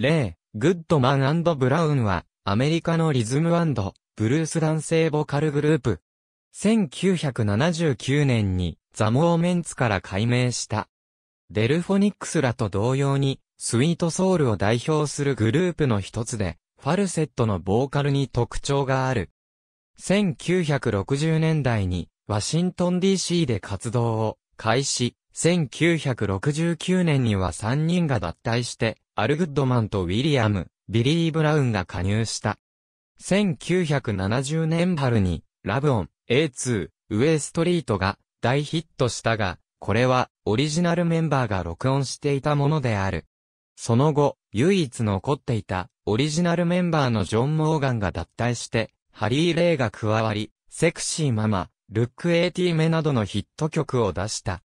レイ、グッドマンブラウンは、アメリカのリズムブルース男性ボカルグループ。1979年に、ザ・モーメンツから改名した。デルフォニックスらと同様に、スイートソウルを代表するグループの一つで、ファルセットのボーカルに特徴がある。1960年代に、ワシントン DC で活動を開始、1969年には3人が脱退して、アル・グッドマンとウィリアム、ビリー・ブラウンが加入した。1970年春に、ラブオン、A2、ウエストリートが大ヒットしたが、これはオリジナルメンバーが録音していたものである。その後、唯一残っていたオリジナルメンバーのジョン・モーガンが脱退して、ハリー・レイが加わり、セクシーママ、ルック・エイティメなどのヒット曲を出した。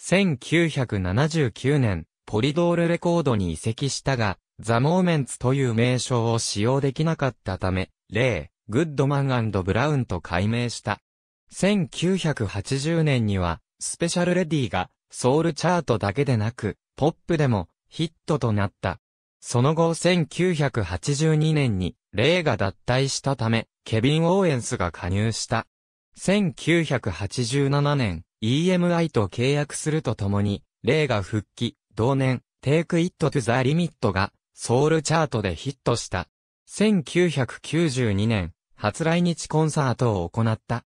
1979年、ポリドールレコードに移籍したが、ザ・モーメンツという名称を使用できなかったため、レイ、グッドマンブラウンと改名した。1980年には、スペシャルレディが、ソウルチャートだけでなく、ポップでも、ヒットとなった。その後1982年に、レイが脱退したため、ケビン・オーエンスが加入した。1987年、EMI と契約するとともに、レイが復帰、同年、Take It to the Limit がソウルチャートでヒットした。1992年、初来日コンサートを行った。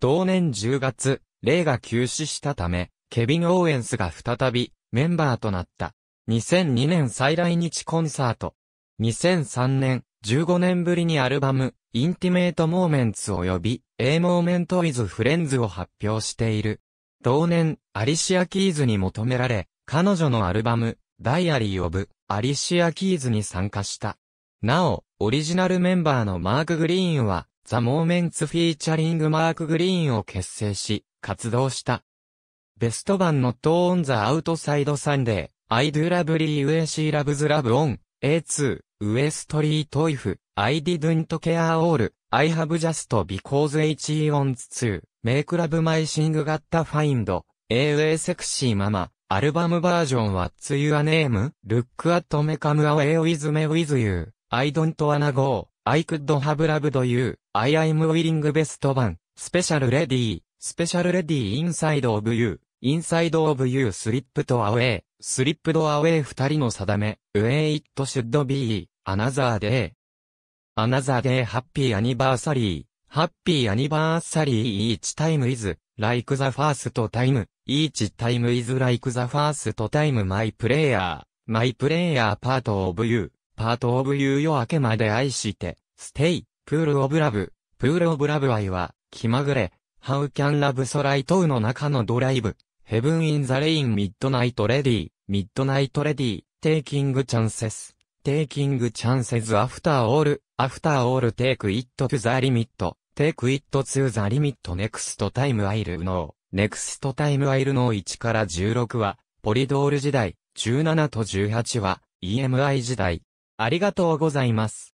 同年10月、レイが休止したため、ケビン・オーエンスが再びメンバーとなった。2002年再来日コンサート。2003年、15年ぶりにアルバム、インティメート・モーメンツ及び、A Moment is Friends を発表している。同年、アリシア・キーズに求められ、彼女のアルバム、ダイアリー・オブ・アリシア・キーズに参加した。なお、オリジナルメンバーのマーク・グリーンは、ザ・モーメンツ・フィーチャリング・マーク・グリーンを結成し、活動した。ベスト版のトーン・ザ・アウトサイド・サンデー、アイ・ドゥ・ラブ・リー・ウ u she loves love o A2, ウエストリートイフ、アイ・ディ・ドゥント・ケア・オール、アイ・ハブ・ジャスト・ビ・コーズ・ a u s e H wants to, make love my sing got find, セクシーママ、アルバムバージョンは To Your Name, Look at Me Come Away With Me With You, I Don't Wanna Go, I Could Have Loved You, I Am Willing Best One, Special Ready, Special Ready Inside of You, Inside of You Slipped Away, Slipped Away 二人の定め、Way It Should Be, Another Day, Another Day Happy Anniversary, Happy Anniversary Each Time Is, Like the First Time, Each time is like the first time my player, my player part of you, part of you 夜明けまで愛して、stay, pool of love, pool of love 愛は、気まぐれ、how can love so light の中のドライブ、heaven in the rain midnight ready, midnight ready, taking chances, taking chances after all, after all take it to the limit, take it to the limit next time I'll know. ネクストタイムアイルの1から16は、ポリドール時代、17と18は、EMI 時代。ありがとうございます。